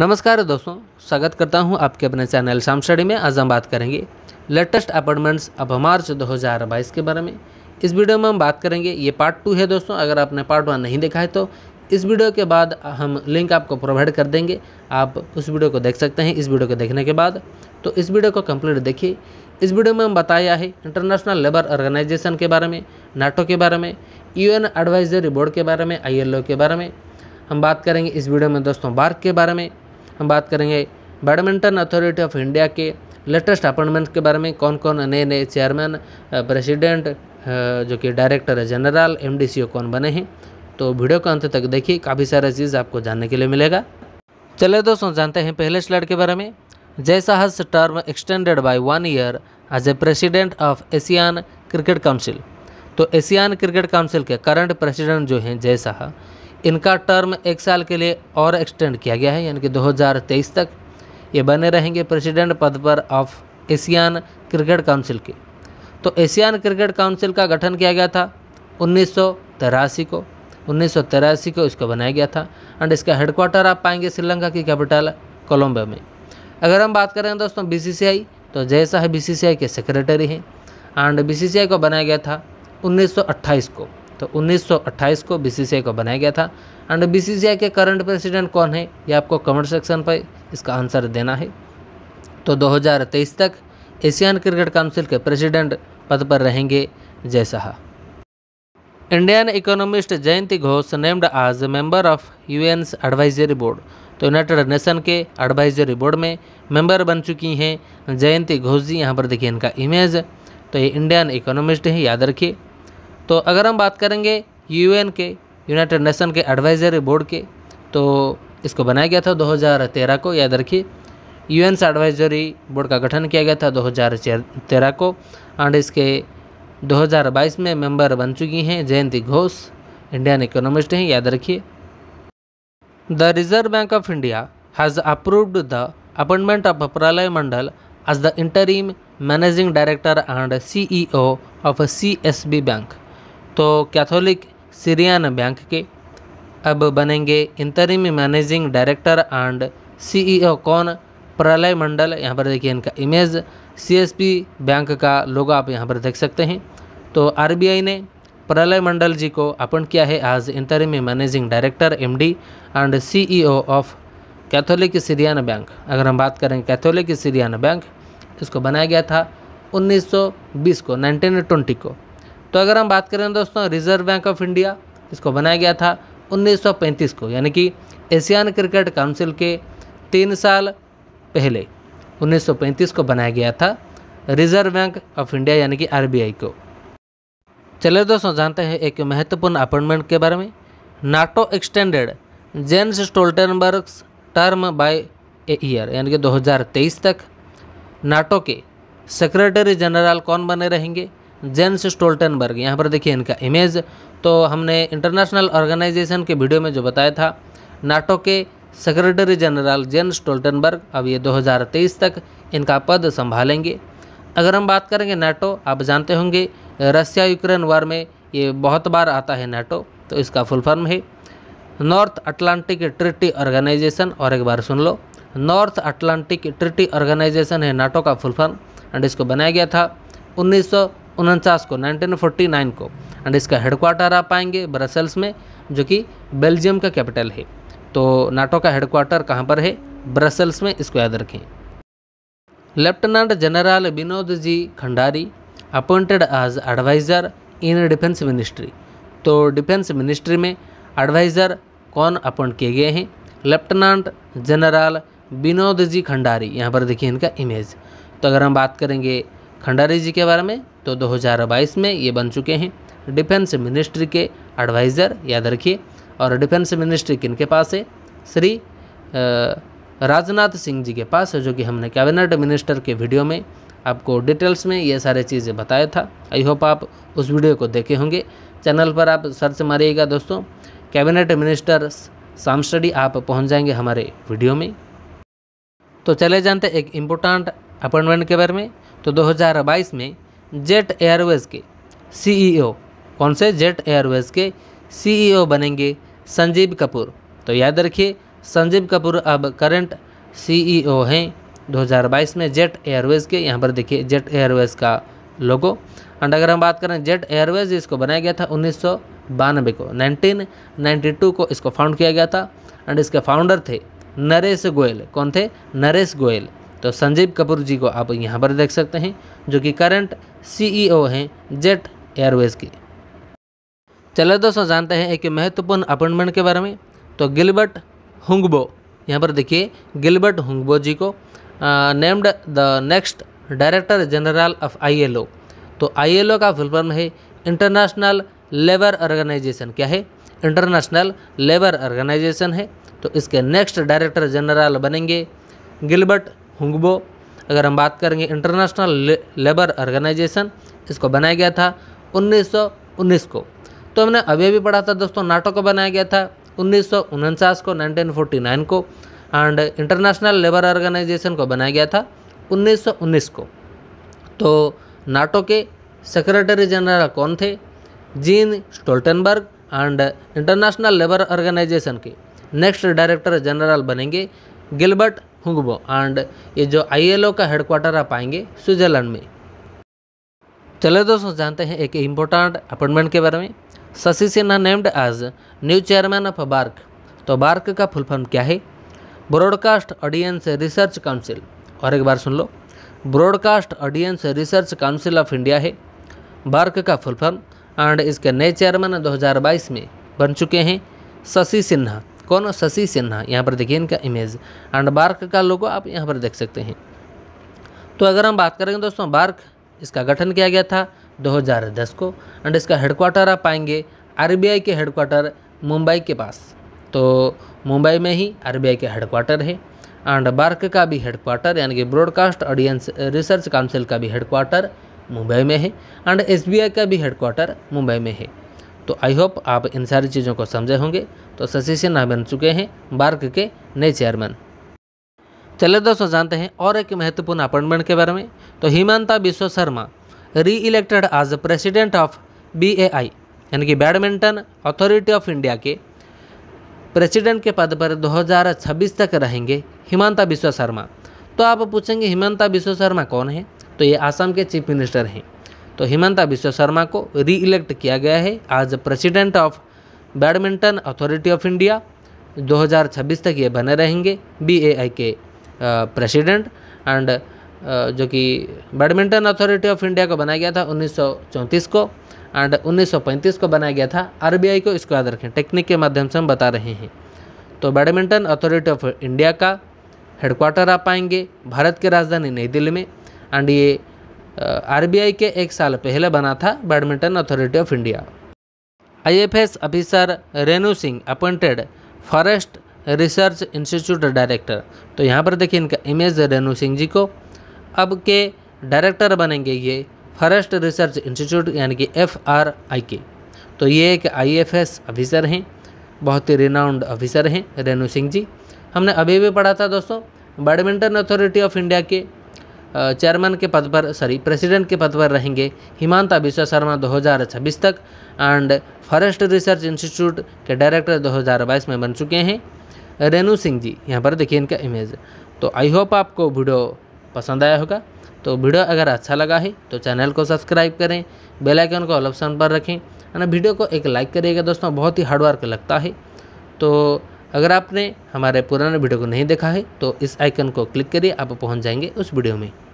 नमस्कार दोस्तों स्वागत करता हूं आपके अपने चैनल शाम स्टडी में आज हम बात करेंगे लेटेस्ट अपॉइंटमेंट्स अब मार्च 2022 के बारे में इस वीडियो में हम बात करेंगे ये पार्ट टू है दोस्तों अगर आपने पार्ट वन नहीं देखा है तो इस वीडियो के बाद हम लिंक आपको प्रोवाइड कर देंगे आप उस वीडियो को देख सकते हैं इस वीडियो को देखने के बाद तो इस वीडियो को कम्प्लीट देखिए इस वीडियो में हम बताया है इंटरनेशनल लेबर ऑर्गेनाइजेशन के बारे में नाटो के बारे में यू एडवाइजरी बोर्ड के बारे में आई के बारे में हम बात करेंगे इस वीडियो में दोस्तों बार्क के बारे में हम बात करेंगे बैडमिंटन अथॉरिटी ऑफ इंडिया के लेटेस्ट अपॉइंटमेंट के बारे में कौन कौन नए नए चेयरमैन प्रेसिडेंट जो कि डायरेक्टर जनरल एम कौन बने हैं तो वीडियो को अंत तक देखिए काफ़ी सारा चीज़ आपको जानने के लिए मिलेगा चले दोस्तों जानते हैं पहले स्लाइड के बारे में Jay Shah's term extended by one year as a president of Asian cricket council तो एशियान क्रिकेट काउंसिल के करंट प्रेसिडेंट जो हैं जय शाह इनका टर्म एक साल के लिए और एक्सटेंड किया गया है यानी कि 2023 तक ये बने रहेंगे प्रेसिडेंट पद पर ऑफ एशियन क्रिकेट काउंसिल के तो एशियन क्रिकेट काउंसिल का गठन किया गया था उन्नीस को उन्नीस को इसको बनाया गया था एंड इसका हेडक्वार्टर आप पाएंगे श्रीलंका की कैपिटल कोलम्बो में अगर हम बात करें दोस्तों बी तो जैसा है बी के सेक्रेटरी हैं एंड बी को बनाया गया था 1928 को तो 1928 को बीसीसीआई को बनाया गया था एंड बीसीसीआई के करंट प्रेसिडेंट कौन है ये आपको कमेंट सेक्शन पर इसका आंसर देना है तो 2023 तक एशियन क्रिकेट काउंसिल के प्रेसिडेंट पद पर रहेंगे Jay Shah Indian economist Jayanti Ghosh named as member of UN advisory board तो यूनाइटेड नेशन के एडवाइजरी बोर्ड में मेंबर बन चुकी हैं जयंती घोष जी यहाँ पर देखिए इनका इमेज तो ये इंडियन इकोनॉमिस्ट हैं याद रखिए तो अगर हम बात करेंगे यूएन के यूनाइटेड नेशन के एडवाइजरी बोर्ड के तो इसको बनाया गया था 2013 को याद रखिए यूएन से एडवाइजरी बोर्ड का गठन किया गया था 2013 को एंड इसके 2022 में मेंबर बन चुकी हैं जयंती घोष इंडियन इकोनॉमिस्ट हैं याद रखिए the reserve bank of India has approved the appointment of Pralay Mondal as the interim managing director and C of C bank तो कैथोलिक सीरियन बैंक के अब बनेंगे interim managing director and CEO कौन प्रलय मंडल यहाँ पर देखिए इनका इमेज सीएसपी बैंक का लोगो आप यहाँ पर देख सकते हैं तो आरबीआई ने प्रलय मंडल जी को अपॉइंट किया है as interim managing director MD and CEO of Catholic Syrian bank अगर हम बात करें कैथोलिक सीरियन बैंक इसको बनाया गया था 1920 को 1920 को तो अगर हम बात करें दोस्तों रिजर्व बैंक ऑफ इंडिया इसको बनाया गया था 1935 को यानी कि एशियन क्रिकेट काउंसिल के तीन साल पहले 1935 को बनाया गया था रिजर्व बैंक ऑफ इंडिया यानी कि आरबीआई को चले दोस्तों जानते हैं एक महत्वपूर्ण अपॉइंटमेंट के बारे में NATO extended James Stoltenberg term by a year यानी कि 2023 तक नाटो के सेक्रेटरी जनरल कौन बने रहेंगे जेन्स स्टोल्टनबर्ग यहाँ पर देखिए इनका इमेज तो हमने इंटरनेशनल ऑर्गेनाइजेशन के वीडियो में जो बताया था नाटो के सेक्रेटरी जनरल जेन स्टोल्टनबर्ग अब ये 2023 तक इनका पद संभालेंगे अगर हम बात करेंगे नाटो आप जानते होंगे रशिया यूक्रेन वार में ये बहुत बार आता है नाटो तो इसका फुल फॉर्म है नॉर्थ अटलांटिक ट्रिटी ऑर्गेनाइजेशन और एक बार सुन लो नॉर्थ अटलांटिक ट्रिटी ऑर्गेनाइजेशन है नाटो का फुल फॉर्म एंड इसको बनाया गया था उन्नीस उनचास को 1949 को एंड इसका हेडक्वार्टर आप पाएंगे ब्रसल्स में जो कि बेल्जियम का कैपिटल है तो नाटो का हेडक्वार्टर कहाँ पर है ब्रसल्स में इसको याद रखें lieutenant general Vinod G Khandare appointed as adviser in defence ministry तो डिफेंस मिनिस्ट्री में एडवाइज़र कौन अपॉइंट किए गए हैं lieutenant general Vinod G Khandare यहाँ पर देखिए इनका इमेज तो अगर हम बात करेंगे खंडारी जी के बारे में तो 2022 में ये बन चुके हैं डिफेंस मिनिस्ट्री के एडवाइज़र याद रखिए और डिफेंस मिनिस्ट्री किन के पास है श्री राजनाथ सिंह जी के पास है जो कि हमने कैबिनेट मिनिस्टर के वीडियो में आपको डिटेल्स में ये सारे चीज़ें बताया था आई होप आप उस वीडियो को देखे होंगे चैनल पर आप सर्च मारिएगा दोस्तों कैबिनेट मिनिस्टर साम स्टडी आप पहुंच जाएंगे हमारे वीडियो में तो चले जानते एक इम्पोर्टेंट अपॉइंटमेंट के बारे में तो 2022 में जेट एयरवेज़ के सीईओ e कौन से जेट एयरवेज़ के सीईओ e बनेंगे संजीव कपूर तो याद रखिए संजीव कपूर अब करंट सीईओ e हैं 2022 में जेट एयरवेज़ के यहाँ पर देखिए जेट एयरवेज़ का लोगो एंड अगर हम बात करें जेट एयरवेज़ इसको बनाया गया था उन्नीस को नाइनटीन को इसको फाउंड किया गया था एंड इसके फाउंडर थे नरेश गोयल कौन थे नरेश गोयल तो संजीव कपूर जी को आप यहाँ पर देख सकते हैं जो कि करंट सीईओ e हैं जेट एयरवेज़ के चलो दोस्तों जानते हैं एक महत्वपूर्ण अपॉइंटमेंट के बारे में तो गिलबर्ट हुंगबो यहाँ पर देखिए गिलबर्ट हुंगबो जी को named the next director general of ILO तो आईएलओ का फुल फॉर्म है इंटरनेशनल लेबर ऑर्गेनाइजेशन क्या है इंटरनेशनल लेबर ऑर्गेनाइजेशन है तो इसके नेक्स्ट डायरेक्टर जनरल बनेंगे गिलबर्ट हुंगबो अगर हम बात करेंगे इंटरनेशनल लेबर ऑर्गेनाइजेशन इसको बनाया गया था 1919 को तो हमने अभी भी पढ़ा था दोस्तों नाटो को बनाया गया था उन्नीस को नाइनटीन को एंड इंटरनेशनल लेबर ऑर्गेनाइजेशन को बनाया गया था 1919 को तो नाटो के सेक्रेटरी जनरल कौन थे Jens Stoltenberg and international labour organisation के नेक्स्ट डायरेक्टर जनरल बनेंगे गिलबर्ट हुगबो एंड ये जो आईएलओ का हेडक्वार्टर आप आएंगे स्विट्ज़रलैंड में चले दोस्तों जानते हैं एक इम्पोर्टेंट अपॉइंटमेंट के बारे में Shashi Sinha named as new chairman of BARC तो बार्क का फुल फॉर्म क्या है ब्रॉडकास्ट ऑडियंस रिसर्च काउंसिल और एक बार सुन लो broadcast audience research council of India है बार्क का फुल फॉर्म एंड इसके नए चेयरमैन 2022 में बन चुके हैं शशि सिन्हा कौन शशि सिन्हा यहाँ पर देखिए इनका इमेज एंड बार्क का लोगो आप यहाँ पर देख सकते हैं तो अगर हम बात करेंगे दोस्तों बार्क इसका गठन किया गया था 2010 को एंड इसका हेडक्वार्टर आप पाएंगे आरबीआई के हेडक्वार्टर मुंबई के पास तो मुंबई में ही आरबीआई के हेडक्वार्टर है एंड बार्क का भी हेडक्वार्टर यानी कि ब्रॉडकास्ट ऑडियंस रिसर्च काउंसिल का भी हेडक्वार्टर मुंबई में है एंड एसबीआई का भी हेडक्वार्टर मुंबई में है तो आई होप आप इन सारी चीज़ों को समझे होंगे तो शशि सिन्हा बन चुके हैं बार्क के नए चेयरमैन चले दोस्तों जानते हैं और एक महत्वपूर्ण अपॉइंटमेंट के बारे में तो Himanta Biswa Sarma re elected as president of B यानी कि बैडमिंटन अथॉरिटी ऑफ इंडिया के प्रेसिडेंट के पद पर 2026 तक रहेंगे हिमांता बिश्व शर्मा तो आप पूछेंगे हिमांता बिश्व शर्मा कौन है तो ये आसाम के चीफ मिनिस्टर हैं तो हिमंता बिश्व शर्मा को री इलेक्ट किया गया है आज president of badminton authority of India 2026 तक ये बने रहेंगे बी ए आई के प्रेसिडेंट एंड जो कि बैडमिंटन अथॉरिटी ऑफ इंडिया को बनाया गया था उन्नीस को एंड 1935 को बनाया गया था आरबीआई को इसको याद रखें टेक्निक के माध्यम से हम बता रहे हैं तो बैडमिंटन अथॉरिटी ऑफ इंडिया का हेडक्वार्टर आप पाएंगे भारत की राजधानी नई दिल्ली में एंड ये आरबीआई के एक साल पहले बना था badminton authority of India IFS officer Renu Singh appointed forest research institute director तो यहाँ पर देखिए इनका इमेज रेणु सिंह जी को अब के डायरेक्टर बनेंगे ये फॉरेस्ट रिसर्च इंस्टीट्यूट यानी कि एफ आर आई के तो ये एक आई एफ एस ऑफिसर हैं बहुत ही रिनाउंड ऑफिसर हैं रेनू सिंह जी हमने अभी भी पढ़ा था दोस्तों बैडमिंटन अथॉरिटी ऑफ इंडिया के चेयरमैन के पद पर सॉरी प्रेसिडेंट के पद पर रहेंगे हिमांता विश्व शर्मा 2026 तक एंड फॉरेस्ट रिसर्च इंस्टीट्यूट के डायरेक्टर 2022 में बन चुके हैं रेनू सिंह जी यहाँ पर देखिए इनका इमेज तो आई होप आपको वीडियो पसंद आया होगा तो वीडियो अगर अच्छा लगा है तो चैनल को सब्सक्राइब करें बेल आइकन को ऑल ऑप्शन पर रखें और वीडियो को एक लाइक करिएगा दोस्तों बहुत ही हार्डवर्क लगता है तो अगर आपने हमारे पुराने वीडियो को नहीं देखा है तो इस आइकन को क्लिक करिए आप पहुँच जाएंगे उस वीडियो में